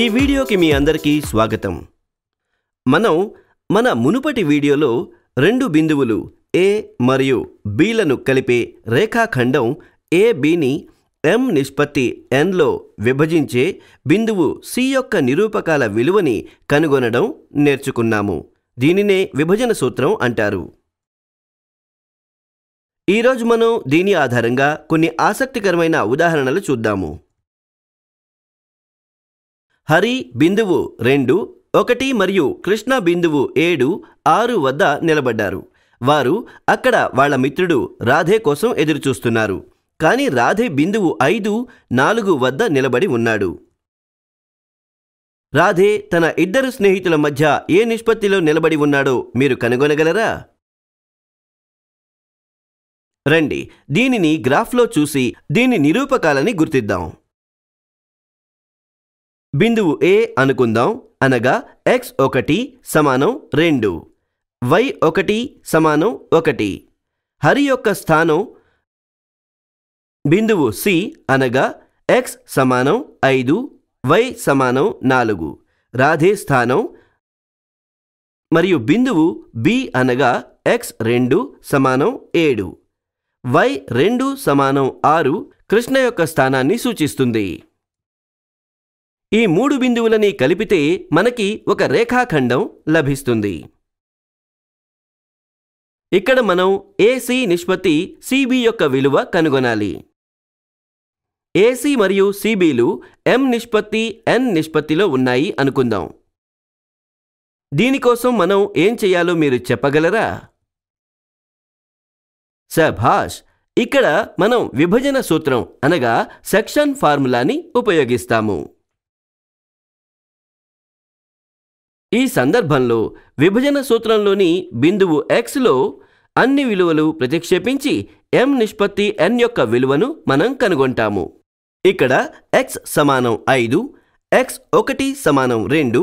ఈ వీడియోకి మీ అందరికీ స్వాగతం మనం మన మునుపటి వీడియోలో రెండు బిందువులు ఏ మరియు బీలను కలిపే రేఖాఖండం ఏబీని ఎం నిష్పత్తి ఎన్లో విభజించే బిందువు సి యొక్క నిరూపకాల విలువని కనుగొనడం నేర్చుకున్నాము దీనినే విభజన సూత్రం అంటారు ఈరోజు మనం దీని ఆధారంగా కొన్ని ఆసక్తికరమైన ఉదాహరణలు చూద్దాము హరి బిందువు రెండు ఒకటి మరియు కృష్ణ బిందువు ఏడు ఆరు వద్ద నిలబడ్డారు వారు అక్కడ వాళ్ళ మిత్రుడు రాధే కోసం ఎదురుచూస్తున్నారు కానీ రాధే బిందువు ఐదు నాలుగు వద్ద నిలబడి ఉన్నాడు రాధే తన ఇద్దరు స్నేహితుల మధ్య ఏ నిష్పత్తిలో నిలబడి ఉన్నాడో మీరు కనుగొనగలరా రండి దీనిని గ్రాఫ్లో చూసి దీని నిరూపకాలని గుర్తిద్దాం బిందువు ఏ అనుకుందాం అనగా ఎక్స్ ఒకటి సమానం రెండు వై ఒకటి సమానం ఒకటి హరి యొక్క స్థానం బిందువు సి అనగా ఎక్స్ సమానం ఐదు వై సమానం నాలుగు రాధే స్థానం మరియు బిందువు బి అనగా ఎక్స్ రెండు సమానం ఏడు వై రెండు సమానం ఆరు కృష్ణ యొక్క స్థానాన్ని సూచిస్తుంది ఈ మూడు బిందువులని కలిపితే మనకి ఒక రేఖాఖండం లభిస్తుంది ఇక్కడ మనం ఏసీ నిష్పత్తి సిబి యొక్క విలువ కనుగొనాలి ఏసీ మరియు సిబిలు ఎం నిష్పత్తి ఎన్ నిష్పత్తిలో ఉన్నాయి అనుకుందాం దీనికోసం మనం ఏం చేయాలో మీరు చెప్పగలరా సభాష్ ఇక్కడ మనం విభజన సూత్రం అనగా సెక్షన్ ఫార్ములాని ఉపయోగిస్తాము ఈ సందర్భంలో విభజన సూత్రంలోని బిందువు ఎక్స్లో అన్ని విలువలు ప్రతిక్షేపించి ఎం నిష్పత్తి ఎన్ యొక్క విలువను మనం కనుగొంటాము ఇక్కడ ఎక్స్ సమానం ఐదు ఎక్స్ ఒకటి సమానం రెండు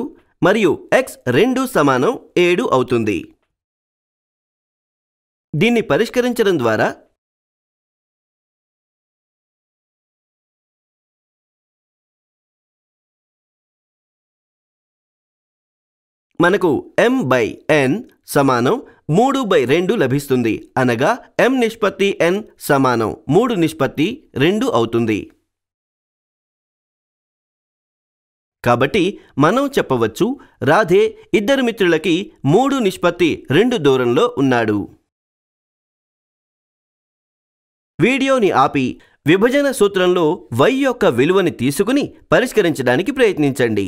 మరియు ఎక్స్ రెండు సమానం ఏడు అవుతుంది దీన్ని పరిష్కరించడం ద్వారా మనకు ఎం బై ఎన్ సమానం మూడు బై రెండు లభిస్తుంది అనగా ఎం నిష్పత్తి ఎన్ సమానం మూడు నిష్పత్తి రెండు అవుతుంది కాబట్టి మనం చెప్పవచ్చు రాధే ఇద్దరు మిత్రులకి మూడు నిష్పత్తి రెండు దూరంలో ఉన్నాడు వీడియోని ఆపి విభజన సూత్రంలో వై యొక్క విలువని తీసుకుని పరిష్కరించడానికి ప్రయత్నించండి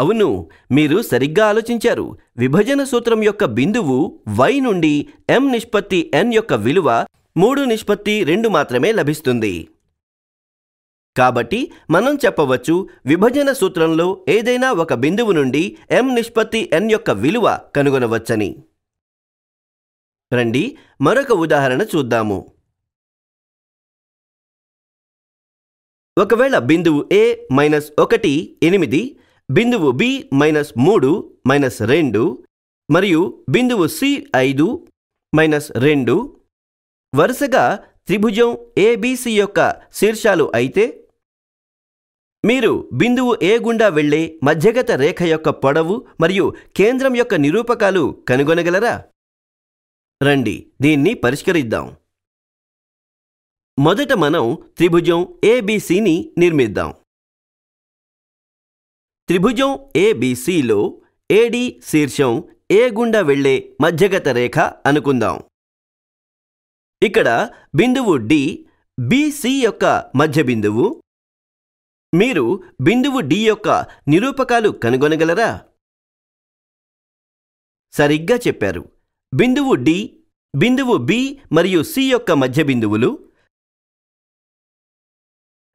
అవును మీరు సరిగ్గా ఆలోచించారు విభజన సూత్రం యొక్క బిందువు వై నుండి ఎం నిష్పత్తి ఎన్ యొక్క విలువ మూడు నిష్పత్తి రెండు మాత్రమే లభిస్తుంది కాబట్టి మనం చెప్పవచ్చు విభజన సూత్రంలో ఏదైనా ఒక బిందువు నుండి ఎం నిష్పత్తి ఎన్ యొక్క విలువ కనుగొనవచ్చని రండి మరొక ఉదాహరణ చూద్దాము ఒకవేళ బిందువు ఏ మైనస్ ఒకటి ఎనిమిది బిందువు బి మైనస్ మూడు మైనస్ రెండు మరియు బిందువు సి ఐదు మైనస్ రెండు వరుసగా త్రిభుజం ఏబీసీ యొక్క శీర్షాలు అయితే మీరు బిందువు ఏ గుండా వెళ్లే మధ్యగత రేఖ యొక్క పొడవు మరియు కేంద్రం యొక్క నిరూపకాలు కనుగొనగలరా రండి దీన్ని పరిష్కరిద్దాం మొదట మనం త్రిభుజం ఏబీసీని నిర్మిద్దాం త్రిభుజం ఏబిసిలో ఏడి శీర్షం ఏ గుండా వెళ్లే మధ్యగత రేఖ అనుకుందాం ఇక్కడ బిందువు డి బిసి యొక్క మధ్య బిందువు మీరు బిందువు డి యొక్క నిరూపకాలు కనుగొనగలరా సరిగ్గా చెప్పారు బిందువు డి బిందువు బి మరియు సి యొక్క మధ్య బిందువులు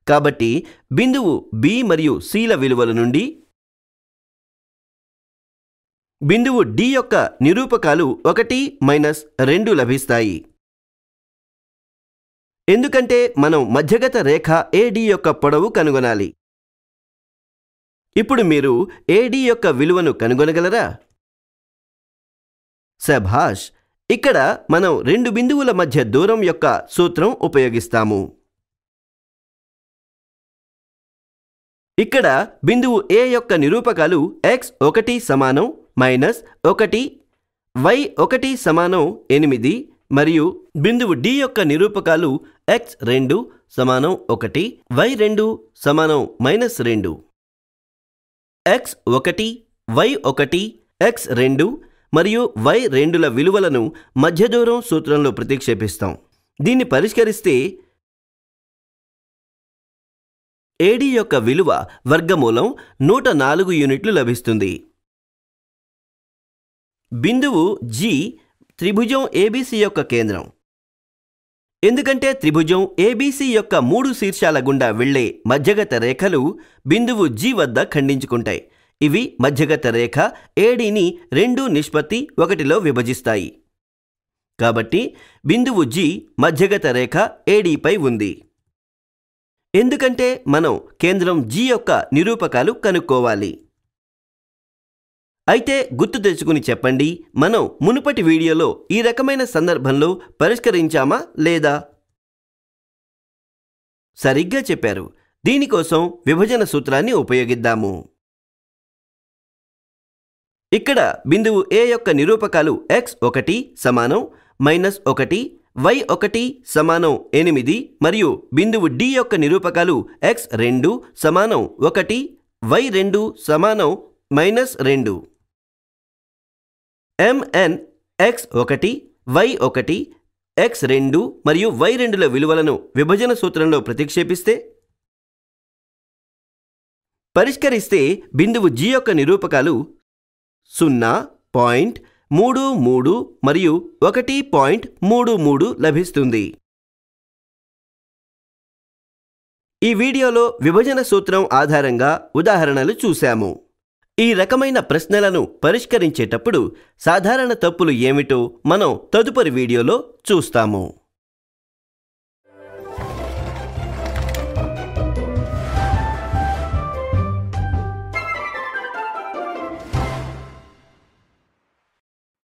కాబట్టి బిందువు బి మరియు సిల విలువల నుండి బిందువు డి యొక్క నిరూపకాలు ఒకటి మైనస్ రెండు లభిస్తాయి ఎందుకంటే మనం మధ్యగత రేఖ ఏడి యొక్క పొడవు కనుగొనాలి ఇప్పుడు మీరు ఏడి యొక్క విలువను కనుగొనగలరా సభాష్ ఇక్కడ మనం రెండు బిందువుల మధ్య దూరం యొక్క సూత్రం ఉపయోగిస్తాము ఇక్కడ బిందువు ఏ యొక్క నిరూపకాలు ఎక్స్ ఒకటి సమానం మైనస్ ఒకటి వై ఒకటి సమానం ఎనిమిది మరియు బిందువు డి యొక్క నిరూపకాలు ఎక్స్ రెండు సమానం ఒకటి వై రెండు సమానం మైనస్ రెండు ఎక్స్ ఒకటి వై ఒకటి ఎక్స్ రెండు మరియు వై రెండుల విలువలను మధ్య దూరం సూత్రంలో ప్రతిక్షేపిస్తాం దీన్ని పరిష్కరిస్తే ఏడి యొక్క విలువ వర్గమూలం నూట నాలుగు యూనిట్లు లభిస్తుంది బిందువు జి త్రిభుజం ఏబీసీ యొక్క కేంద్రం ఎందుకంటే త్రిభుజం ఏబీసీ యొక్క మూడు శీర్షాల గుండా వెళ్లే మధ్యగత రేఖలు బిందువు జి వద్ద ఖండించుకుంటాయి ఇవి మధ్యగత రేఖ ఏడీని రెండు నిష్పత్తి ఒకటిలో విభజిస్తాయి కాబట్టి బిందువు జి మధ్యగత రేఖ ఏడీపై ఉంది ఎందుకంటే మనం కేంద్రం జి యొక్క నిరూపకాలు కనుక్కోవాలి అయితే గుర్తు తెచ్చుకుని చెప్పండి మనం మునుపటి వీడియోలో ఈ రకమైన సందర్భంలో పరిష్కరించామా లేదా సరిగ్గా చెప్పారు దీనికోసం విభజన సూత్రాన్ని ఉపయోగిద్దాము ఇక్కడ బిందువు ఏ యొక్క నిరూపకాలు ఎక్స్ ఒకటి సమానం మైనస్ ఒకటి వై ఒకటి సమానం ఎనిమిది మరియు బిందువు డి యొక్క నిరూపకాలు ఎక్స్ రెండు సమానం ఒకటి వై రెండు సమానం మైనస్ రెండు ఎంఎన్ ఎక్స్ ఒకటి వై ఒకటి ఎక్స్ రెండు మరియు వై రెండుల విలువలను విభజన సూత్రంలో ప్రతిక్షేపిస్తే పరిష్కరిస్తే బిందువు జి యొక్క నిరూపకాలు సున్నా పాయింట్ మూడు మూడు మరియు ఒకటి పాయింట్ మూడు మూడు లభిస్తుంది ఈ వీడియోలో విభజన సూత్రం ఆధారంగా ఉదాహరణలు చూశాము ఈ రకమైన ప్రశ్నలను పరిష్కరించేటప్పుడు సాధారణ తప్పులు ఏమిటో మనం తదుపరి వీడియోలో చూస్తాము